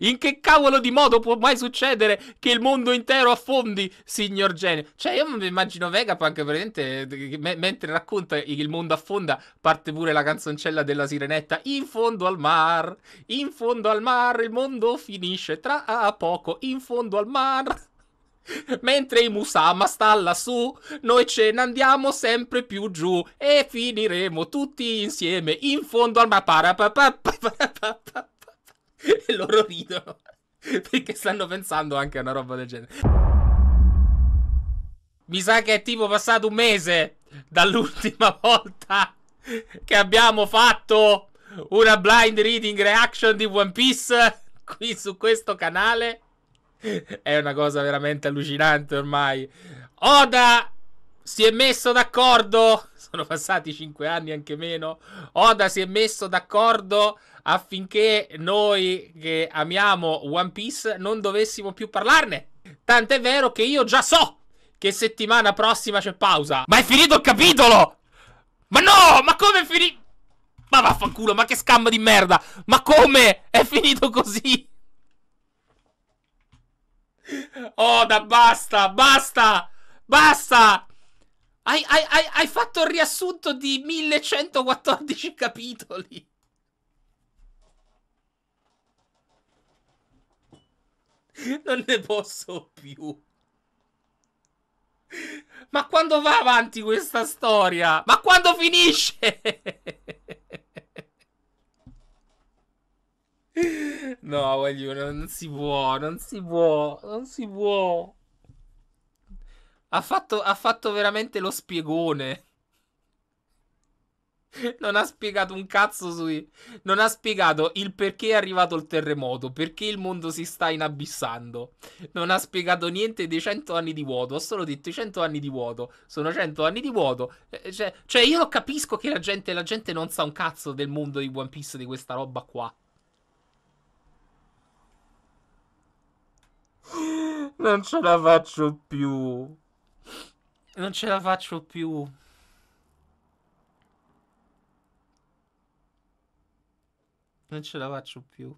In che cavolo di modo può mai succedere che il mondo intero affondi, signor genio? Cioè, io mi immagino Vegapunk, praticamente, eh, me- mentre racconta il mondo affonda, parte pure la canzoncella della sirenetta. In fondo al mar, in fondo al mar, il mondo finisce tra poco, in fondo al mar. Mentre i Musama sta lassù, noi ce ne andiamo sempre più giù e finiremo tutti insieme in fondo al ma e loro ridono perché stanno pensando anche a una roba del genere. Mi sa che è tipo passato un mese dall'ultima volta che abbiamo fatto una blind reading reaction di One Piece qui su questo canale. È una cosa veramente allucinante ormai. Oda si è messo d'accordo. Sono passati 5 anni, anche meno. Oda si è messo d'accordo affinché noi che amiamo One Piece non dovessimo più parlarne. Tant'è vero che io già so che settimana prossima c'è pausa. Ma è finito il capitolo! Ma no! Ma come è finito? Ma vaffanculo, ma che scamma di merda! Ma come? È finito così! Oda, basta! Basta! Basta! Hai, hai, hai, hai fatto il riassunto di 1114 capitoli. Non ne posso più. Ma quando va avanti questa storia? Ma quando finisce? No, voglio, non si può, non si può, non si può. Ha fatto, ha fatto veramente lo spiegone. Non ha spiegato un cazzo sui. Non ha spiegato il perché è arrivato il terremoto, perché il mondo si sta inabissando. Non ha spiegato niente dei cento anni di vuoto. Ho solo detto i cento anni di vuoto. Sono cento anni di vuoto. Eh, eh, cioè, cioè io capisco che la gente, la gente non sa un cazzo del mondo di One Piece, di questa roba qua. Non ce la faccio più. Non ce la faccio più. Non ce la faccio più.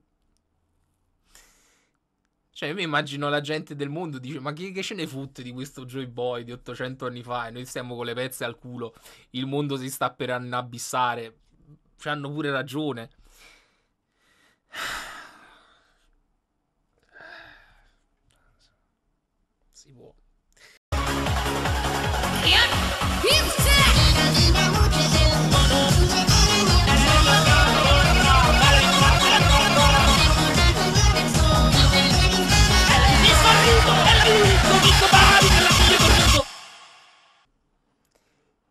Cioè, io mi immagino la gente del mondo dice: Ma che, che ce ne fotte di questo Joy Boy di 800 anni fa? E noi stiamo con le pezze al culo. Il mondo si sta per annabissare. Ci cioè, hanno pure ragione. Si può.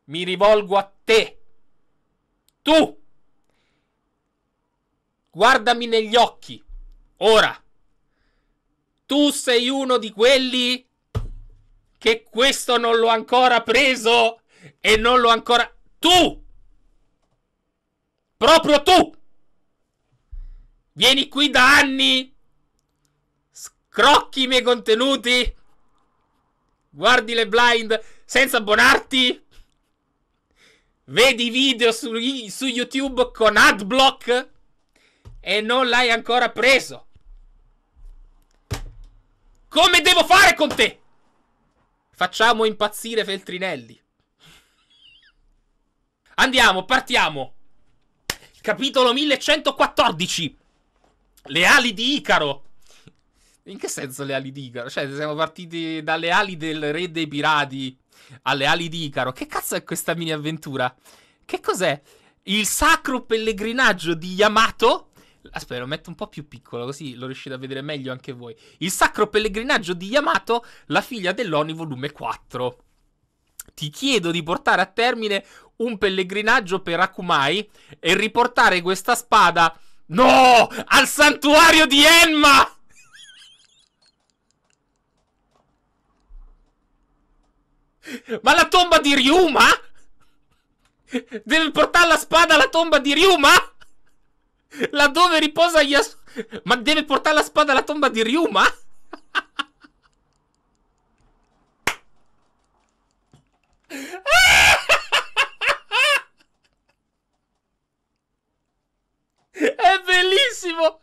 Mi rivolgo a te. Tu. Guardami negli occhi. Ora. Tu sei uno di quelli che questo non l'ho ancora preso e non l'ho ancora... Tu! Proprio tu! Vieni qui da anni! Scrocchi i miei contenuti! Guardi le blind senza abbonarti! Vedi video su, su YouTube con adblock e non l'hai ancora preso! Come devo fare con te? Facciamo impazzire Feltrinelli. Andiamo, partiamo. Capitolo 1114. Le ali di Icaro. In che senso le ali di Icaro? Cioè, siamo partiti dalle ali del re dei pirati alle ali di Icaro. Che cazzo è questa mini avventura? Che cos'è? Il sacro pellegrinaggio di Yamato Aspetta, lo metto un po' più piccolo, così lo riuscite a vedere meglio anche voi. Il sacro pellegrinaggio di Yamato, la figlia dell'Oni, volume 4. Ti chiedo di portare a termine un pellegrinaggio per Akumai e riportare questa spada. No! Al santuario di Enma! Ma la tomba di Ryuma? Deve portare la spada alla tomba di Ryuma? Laddove riposa Yasuo. Ma deve portare la spada alla tomba di Ryuma? È bellissimo!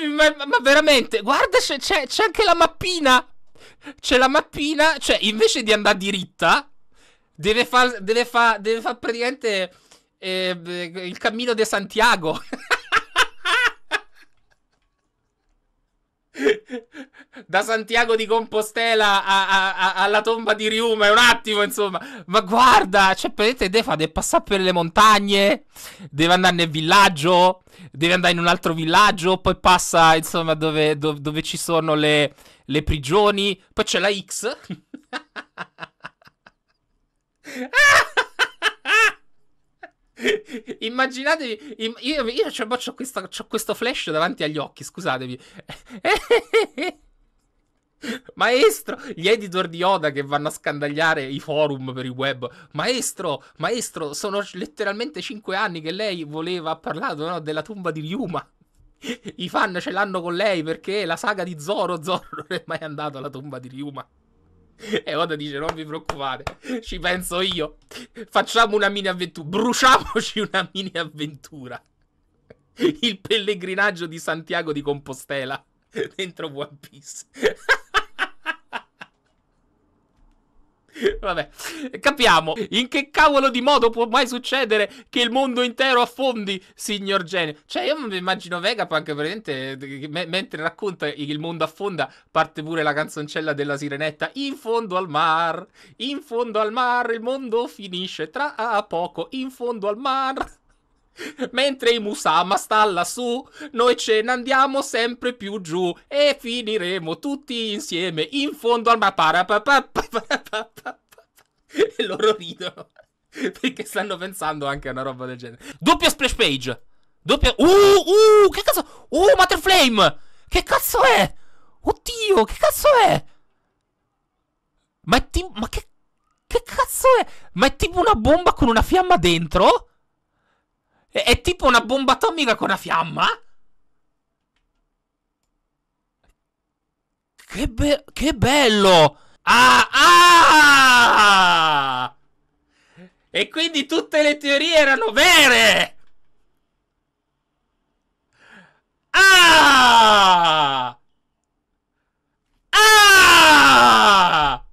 Mi, ma, ma, veramente, guarda, c'è, anche la mappina! C'è la mappina, cioè invece di andare diritta, deve fare deve fa, deve fa praticamente eh, il cammino di Santiago. da Santiago di Compostela a, a, a, alla tomba di Riuma è un attimo, insomma. Ma guarda, cioè, praticamente deve, deve passare per le montagne, deve andare nel villaggio, deve andare in un altro villaggio, poi passa, insomma, dove, dove, dove ci sono le, le prigioni, poi c'è la X. ah! Immaginatevi, io, io cioè, ho, questa, ho questo flash davanti agli occhi, scusatevi. Maestro, gli editor di Oda che vanno a scandagliare i forum per il web. Maestro, maestro, sono letteralmente 5 anni che lei voleva, ha parlato no, della tomba di Ryuma. I fan ce l'hanno con lei perché la saga di Zoro, Zoro non è mai andato alla tomba di Ryuma. E Oda dice: Non vi preoccupate, ci penso io. Facciamo una mini avventura. Bruciamoci una mini avventura. Il pellegrinaggio di Santiago di Compostela dentro One Piece. Vabbè, capiamo in che cavolo di modo può mai succedere che il mondo intero affondi, signor genio. Cioè, io mi immagino Vegapunk praticamente eh, me- mentre racconta il mondo affonda, parte pure la canzoncella della sirenetta. In fondo al mar, in fondo al mar, il mondo finisce tra poco, in fondo al mar. Mentre i Musama sta lassù, noi ce ne andiamo sempre più giù e finiremo tutti insieme in fondo al mapara. E loro ridono perché stanno pensando anche a una roba del genere. Doppia splash page. Doppia. Uh, uh, che cazzo. Uh, Matterflame. Che cazzo è? Oddio, che cazzo è? Ma è tipo. Ma che. Che cazzo è? Ma è tipo una bomba con una fiamma dentro? È, è tipo una bomba atomica con una fiamma? Che, be che bello! Ah! Ah! E quindi tutte le teorie erano vere! Ah! Ah!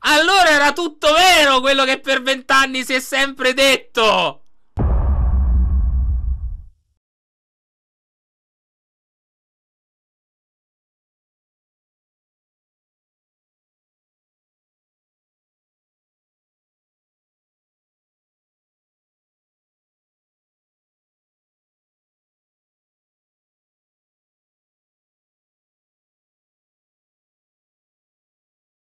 Allora tutto vero quello che per vent'anni si è sempre detto!